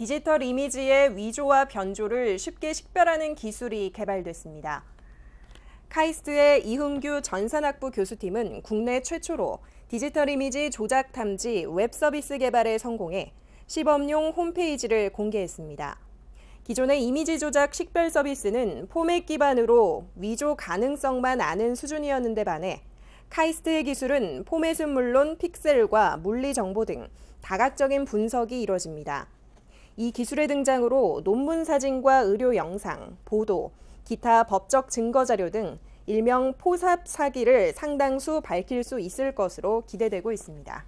디지털 이미지의 위조와 변조를 쉽게 식별하는 기술이 개발됐습니다. 카이스트의 이흥규 전산학부 교수팀은 국내 최초로 디지털 이미지 조작 탐지 웹 서비스 개발에 성공해 시범용 홈페이지를 공개했습니다. 기존의 이미지 조작 식별 서비스는 포맷 기반으로 위조 가능성만 아는 수준이었는데 반해 카이스트의 기술은 포맷은 물론 픽셀과 물리 정보 등 다각적인 분석이 이뤄집니다. 이 기술의 등장으로 논문 사진과 의료 영상, 보도, 기타 법적 증거 자료 등 일명 포삽 사기를 상당수 밝힐 수 있을 것으로 기대되고 있습니다.